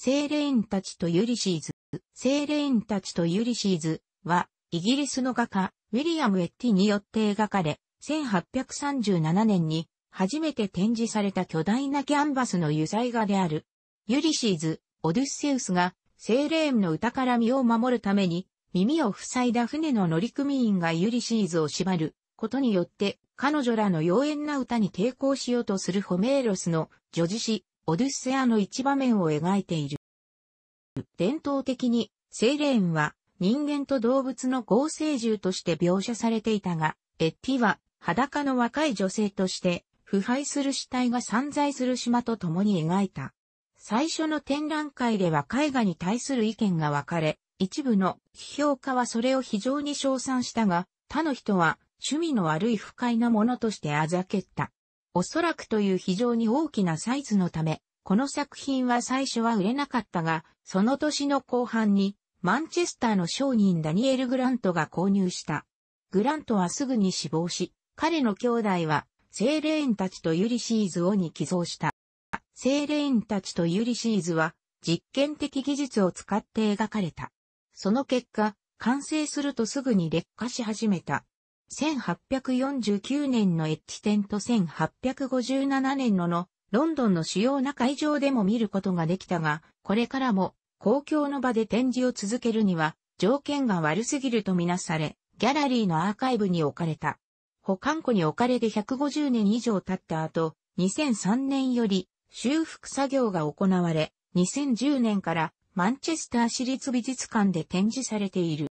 セーレーンたちとユリシーズ、セーレーンたちとユリシーズは、イギリスの画家、ウィリアム・エッティによって描かれ、1837年に初めて展示された巨大なキャンバスの油彩画である。ユリシーズ、オデュッセウスが、セレーンの歌から身を守るために、耳を塞いだ船の乗組員がユリシーズを縛ることによって、彼女らの妖艶な歌に抵抗しようとするホメーロスの女児詩、オデュッセアの一場面を描いている。伝統的に、セイレーンは人間と動物の合成獣として描写されていたが、エッティは裸の若い女性として、腐敗する死体が散在する島と共に描いた。最初の展覧会では絵画に対する意見が分かれ、一部の批評家はそれを非常に称賛したが、他の人は趣味の悪い不快なものとしてあざけった。おそらくという非常に大きなサイズのため、この作品は最初は売れなかったが、その年の後半に、マンチェスターの商人ダニエル・グラントが購入した。グラントはすぐに死亡し、彼の兄弟は、セーレーンたちとユリシーズをに寄贈した。セーレーンたちとユリシーズは、実験的技術を使って描かれた。その結果、完成するとすぐに劣化し始めた。1849年のエッジ店と1857年のの、ロンドンの主要な会場でも見ることができたが、これからも公共の場で展示を続けるには条件が悪すぎるとみなされ、ギャラリーのアーカイブに置かれた。保管庫に置かれて150年以上経った後、2003年より修復作業が行われ、2010年からマンチェスター市立美術館で展示されている。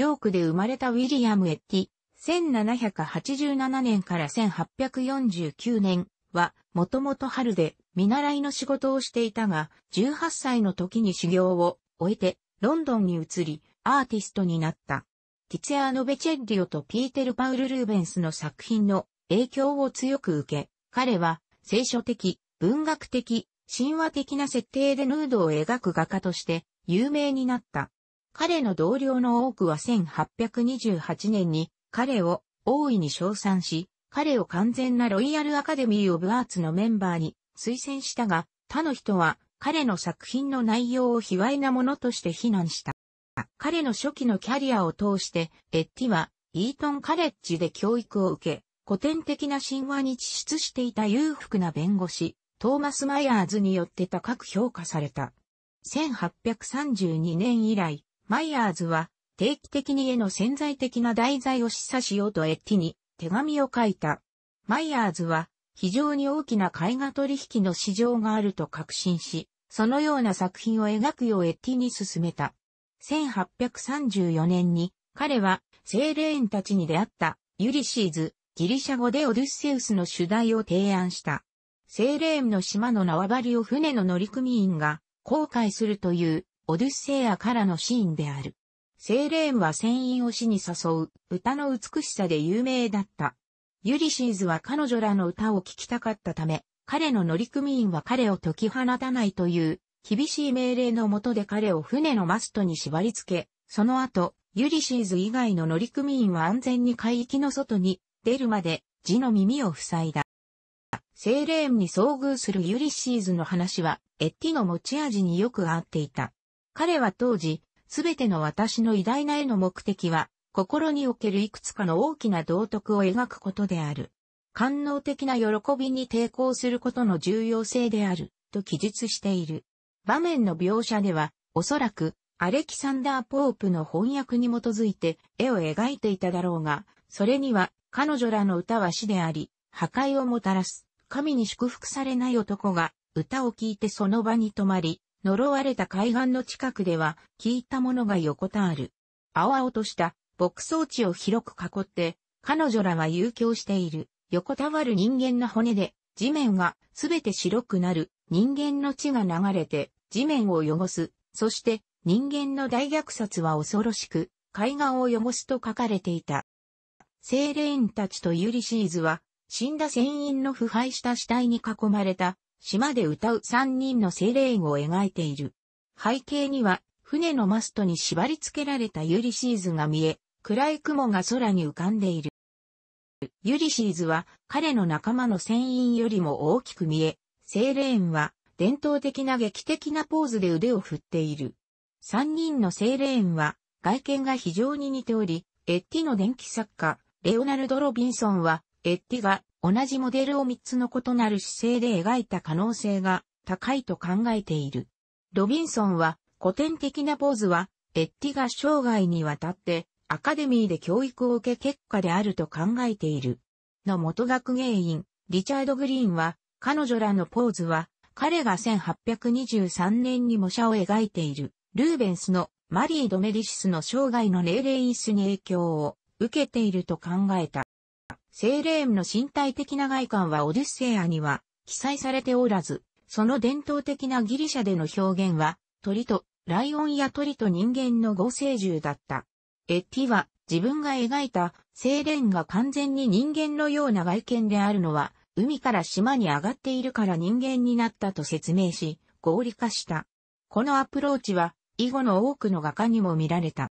ヨークで生まれたウィリアム・エッティ、1787年から1849年は、もともと春で見習いの仕事をしていたが、18歳の時に修行を終えて、ロンドンに移り、アーティストになった。ティツヤアーノ・ベチェッリオとピーテル・パウル・ルーベンスの作品の影響を強く受け、彼は聖書的、文学的、神話的な設定でヌードを描く画家として有名になった。彼の同僚の多くは1828年に彼を大いに称賛し、彼を完全なロイヤルアカデミー・オブ・アーツのメンバーに推薦したが、他の人は彼の作品の内容を卑猥なものとして非難した。彼の初期のキャリアを通して、エッティは、イートンカレッジで教育を受け、古典的な神話に地出していた裕福な弁護士、トーマス・マイヤーズによって高く評価された。1832年以来、マイヤーズは定期的に絵の潜在的な題材を示唆しようとエッティに手紙を書いた。マイヤーズは非常に大きな絵画取引の市場があると確信し、そのような作品を描くようエッティに勧めた。1834年に彼は精霊園たちに出会ったユリシーズ、ギリシャ語でオデュッセウスの主題を提案した。精霊園の島の縄張りを船の乗組員が後悔するというオデュッセイアからのシーンである。セイレーンは船員を死に誘う歌の美しさで有名だった。ユリシーズは彼女らの歌を聴きたかったため、彼の乗組員は彼を解き放たないという厳しい命令のもとで彼を船のマストに縛り付け、その後、ユリシーズ以外の乗組員は安全に海域の外に出るまで字の耳を塞いだ。セイレーンに遭遇するユリシーズの話は、エッティの持ち味によく合っていた。彼は当時、すべての私の偉大な絵の目的は、心におけるいくつかの大きな道徳を描くことである。官能的な喜びに抵抗することの重要性である、と記述している。場面の描写では、おそらく、アレキサンダー・ポープの翻訳に基づいて絵を描いていただろうが、それには彼女らの歌は死であり、破壊をもたらす、神に祝福されない男が歌を聴いてその場に止まり、呪われた海岸の近くでは、聞いたものが横たわる。青々とした牧草地を広く囲って、彼女らは遊興している。横たわる人間の骨で、地面がすべて白くなる。人間の血が流れて、地面を汚す。そして、人間の大虐殺は恐ろしく、海岸を汚すと書かれていた。精霊たちとユリシーズは、死んだ船員の腐敗した死体に囲まれた島で歌う三人の精霊を描いている。背景には、船のマストに縛り付けられたユリシーズが見え、暗い雲が空に浮かんでいる。ユリシーズは彼の仲間の船員よりも大きく見え、セ霊レーンは伝統的な劇的なポーズで腕を振っている。三人のセ霊レーンは外見が非常に似ており、エッティの電気作家、レオナルド・ロビンソンは、エッティが同じモデルを3つの異なる姿勢で描いた可能性が高いと考えている。ロビンソンは古典的なポーズはエッティが生涯にわたってアカデミーで教育を受け結果であると考えている。の元学芸員、リチャード・グリーンは彼女らのポーズは彼が1823年に模写を描いているルーベンスのマリー・ドメディシスの生涯のレーレイスに影響を受けていると考えた。セイレーンの身体的な外観はオデュッセイアには記載されておらず、その伝統的なギリシャでの表現は、鳥と、ライオンや鳥と人間の合成獣だった。エッティは、自分が描いた、セイレーンが完全に人間のような外見であるのは、海から島に上がっているから人間になったと説明し、合理化した。このアプローチは、以後の多くの画家にも見られた。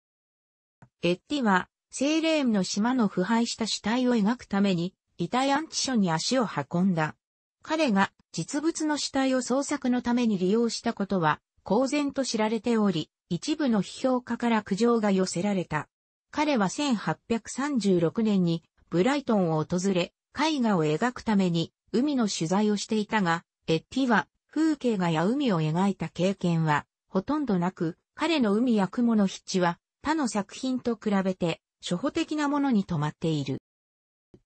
エッティは、セイレームの島の腐敗した死体を描くために、遺体安置所に足を運んだ。彼が実物の死体を捜索のために利用したことは、公然と知られており、一部の批評家から苦情が寄せられた。彼は1836年にブライトンを訪れ、絵画を描くために海の取材をしていたが、エッティは風景画や海を描いた経験はほとんどなく、彼の海や雲の筆致は他の作品と比べて初歩的なものに止まっている。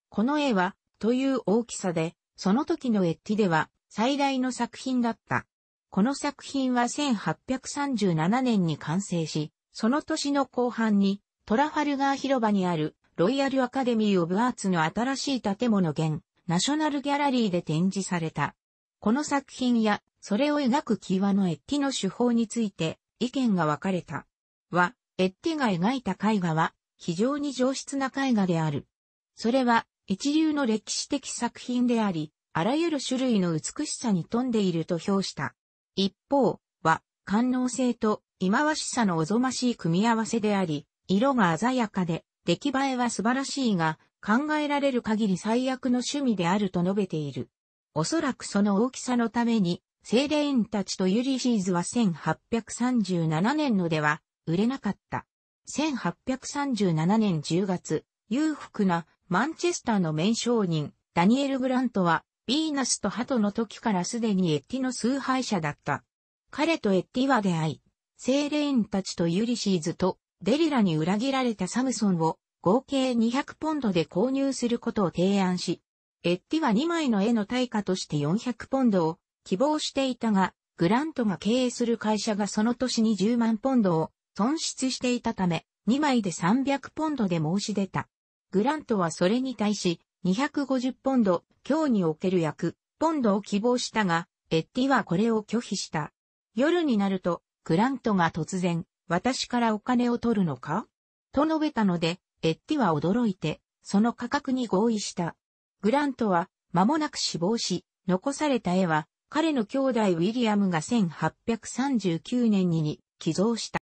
この絵は、という大きさで、その時のエッティでは最大の作品だった。この作品は1837年に完成し、その年の後半にトラファルガー広場にあるロイヤルアカデミー・オブ・アーツの新しい建物現、ナショナルギャラリーで展示された。この作品や、それを描くキワのエッティの手法について意見が分かれた。は、エッティが描いた絵画は非常に上質な絵画である。それは一流の歴史的作品であり、あらゆる種類の美しさに富んでいると評した。一方は、官能性と忌まわしさのおぞましい組み合わせであり、色が鮮やかで、出来栄えは素晴らしいが、考えられる限り最悪の趣味であると述べている。おそらくその大きさのために、セイレーンたちとユリシーズは1837年のでは売れなかった。1837年10月、裕福なマンチェスターの名商人、ダニエル・グラントは、ヴィーナスとハトの時からすでにエッティの崇拝者だった。彼とエッティは出会い、セーレーンたちとユリシーズとデリラに裏切られたサムソンを合計200ポンドで購入することを提案し、エッティは2枚の絵の対価として400ポンドを希望していたが、グラントが経営する会社がその年に10万ポンドを損失していたため、2枚で300ポンドで申し出た。グラントはそれに対し、250ポンド、今日における約、ポンドを希望したが、エッティはこれを拒否した。夜になると、グラントが突然、私からお金を取るのかと述べたので、エッティは驚いて、その価格に合意した。グラントは、間もなく死亡し、残された絵は、彼の兄弟ウィリアムが1839年に寄贈した。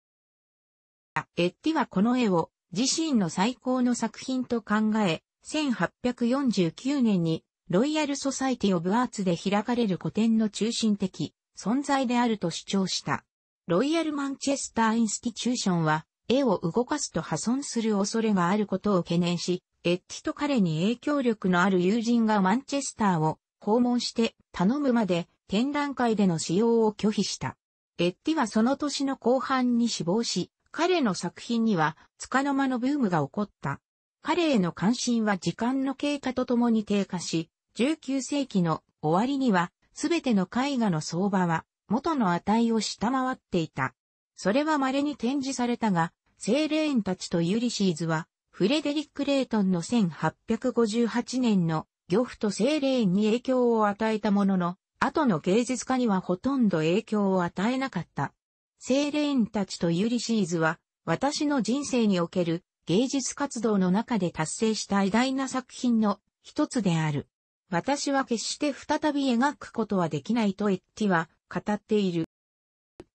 エッティはこの絵を自身の最高の作品と考え、1849年にロイヤルソサイティオブアーツで開かれる古典の中心的存在であると主張した。ロイヤルマンチェスターインスティチューションは絵を動かすと破損する恐れがあることを懸念し、エッティと彼に影響力のある友人がマンチェスターを訪問して頼むまで展覧会での使用を拒否した。エッティはその年の後半に死亡し、彼の作品には、束の間のブームが起こった。彼への関心は時間の経過とともに低下し、19世紀の終わりには、すべての絵画の相場は、元の値を下回っていた。それは稀に展示されたが、セーレーンたちとユリシーズは、フレデリック・レイトンの1858年の漁夫とセーレーンに影響を与えたものの、後の芸術家にはほとんど影響を与えなかった。セーレインたちとユリシーズは、私の人生における芸術活動の中で達成した偉大な作品の一つである。私は決して再び描くことはできないとエッティは語っている。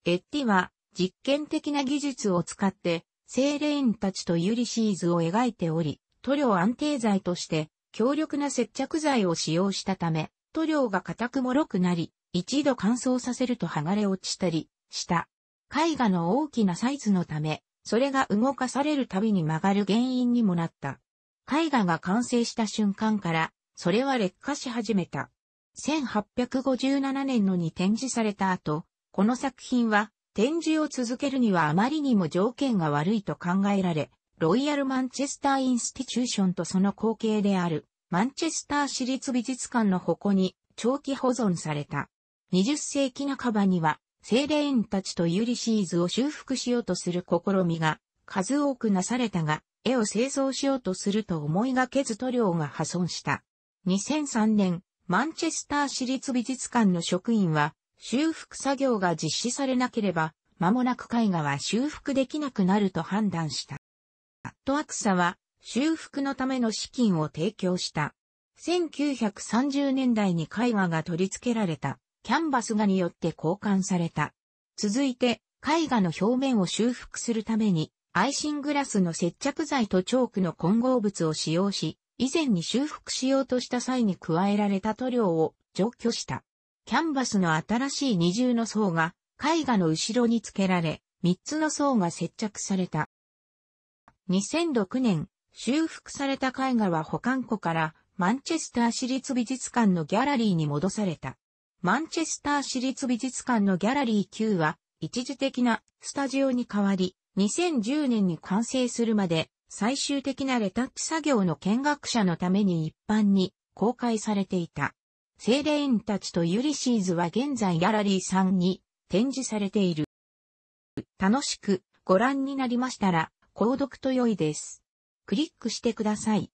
エッティは実験的な技術を使って、セーレインたちとユリシーズを描いており、塗料安定剤として強力な接着剤を使用したため、塗料が硬く脆くなり、一度乾燥させると剥がれ落ちたりした。絵画の大きなサイズのため、それが動かされるたびに曲がる原因にもなった。絵画が完成した瞬間から、それは劣化し始めた。1857年のに展示された後、この作品は展示を続けるにはあまりにも条件が悪いと考えられ、ロイヤル・マンチェスター・インスティチューションとその後継である、マンチェスター市立美術館の矛に長期保存された。20世紀半ばには精霊員たちとユリシーズを修復しようとする試みが数多くなされたが、絵を製造しようとすると思いがけず塗料が破損した。2003年、マンチェスター市立美術館の職員は、修復作業が実施されなければ、間もなく絵画は修復できなくなると判断した。アットアクサは、修復のための資金を提供した。1930年代に絵画が取り付けられたキャンバス画によって交換された。続いて、絵画の表面を修復するために、アイシングラスの接着剤とチョークの混合物を使用し、以前に修復しようとした際に加えられた塗料を除去した。キャンバスの新しい二重の層が絵画の後ろに付けられ、三つの層が接着された。2006年、修復された絵画は保管庫からマンチェスター市立美術館のギャラリーに戻された。マンチェスター市立美術館のギャラリー9は、一時的なスタジオに変わり、2010年に完成するまで、最終的なレタッチ作業の見学者のために一般に公開されていた。セ霊レインたちとユリシーズは現在ギャラリー3に展示されている。楽しくご覧になりましたら、購読と良いです。クリックしてください。